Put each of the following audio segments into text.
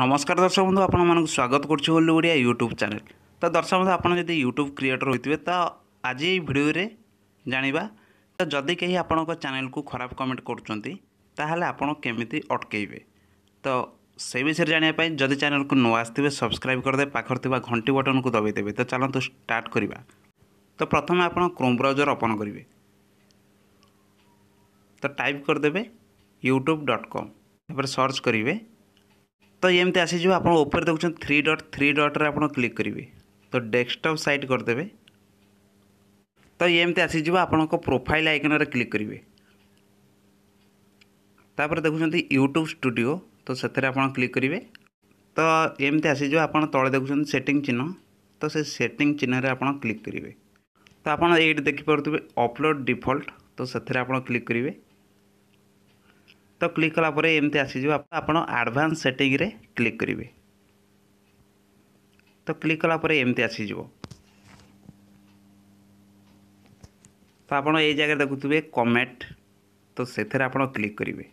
ନମସ୍କାର ଦର୍ଶକ ବନ୍ଧୁ ଆପଣମାନଙ୍କୁ ସ୍ୱାଗତ କରୁଛି ହୋଲି ଓଡ଼ିଆ ୟୁଟ୍ୟୁବ୍ ଚ୍ୟାନେଲ୍ ତ ଦର୍ଶକ ବନ୍ଧୁ ଆପଣ ଯଦି ୟୁଟ୍ୟୁବ୍ କ୍ରିଏଟର୍ ହୋଇଥିବେ ତ ଆଜି ଏହି ଭିଡ଼ିଓରେ ଜାଣିବା ତ ଯଦି କେହି ଆପଣଙ୍କ ଚ୍ୟାନେଲ୍କୁ ଖରାପ କମେଣ୍ଟ କରୁଛନ୍ତି ତାହେଲେ ଆପଣ କେମିତି ଅଟକେଇବେ ତ ସେ ବିଷୟରେ ଜାଣିବା ପାଇଁ ଯଦି ଚ୍ୟାନେଲ୍କୁ ନୂଆ ଆସିଥିବେ ସବସ୍କ୍ରାଇବ୍ କରିଦେବେ ପାଖରେ ଥିବା ଘଣ୍ଟି ବଟନ୍କୁ ଦବାଇଦେବେ ତ ଚାଲନ୍ତୁ ଷ୍ଟାର୍ଟ କରିବା ତ ପ୍ରଥମେ ଆପଣ କ୍ରୋମ୍ ବ୍ରାଉଜର୍ ଓପନ୍ କରିବେ ତ ଟାଇପ୍ କରିଦେବେ ୟୁଟ୍ୟୁବ୍ ଡଟ୍ କମ୍ ତାପରେ ସର୍ଚ୍ଚ କରିବେ तो यमी आसीज आप देखते थ्री डट थ्री डट्रे आप क्लिक करेंगे तो डेस्कटप सैट करदे तो यमती आसीज आप प्रोफाइल आइकन क्लिक करेंगे तापर देखुं यूट्यूब स्टूडियो तो से क्लिक करेंगे तो यमी आसीज आप तले देखते से चिन्ह तो से सेटिंग चिन्ह क्लिक करेंगे तो आप देखिपे अपलोड डिफल्ट तो से क्लिक करेंगे ତ କ୍ଲିକ୍ କଲା ପରେ ଏମିତି ଆସିଯିବ ଆପଣ ଆଡ଼ଭାନ୍ସ ସେଟିଂରେ କ୍ଲିକ୍ କରିବେ ତ କ୍ଲିକ୍ କଲା ପରେ ଏମିତି ଆସିଯିବ ତ ଆପଣ ଏଇ ଜାଗାରେ ଦେଖୁଥିବେ କମେଣ୍ଟ ତ ସେଥିରେ ଆପଣ କ୍ଲିକ୍ କରିବେ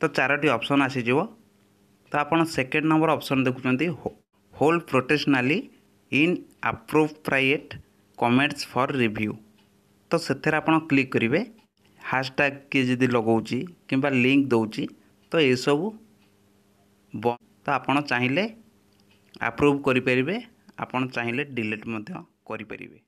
ତ ଚାରୋଟି ଅପସନ୍ ଆସିଯିବ ତ ଆପଣ ସେକେଣ୍ଡ ନମ୍ବର ଅପସନ୍ ଦେଖୁଛନ୍ତି hold potentially inappropriate comments for review ତ ସେଥିରେ ଆପଣ କ୍ଲିକ୍ କରିବେ ହାସଟ୍ୟାଗ୍ କିଏ ଯଦି ଲଗାଉଛି କିମ୍ବା ଲିଙ୍କ ଦେଉଛି ତ ଏସବୁ ତ ଆପଣ ଚାହିଁଲେ ଆପ୍ରୁଭ୍ କରିପାରିବେ ଆପଣ ଚାହିଁଲେ ଡିଲିଟ୍ ମଧ୍ୟ କରିପାରିବେ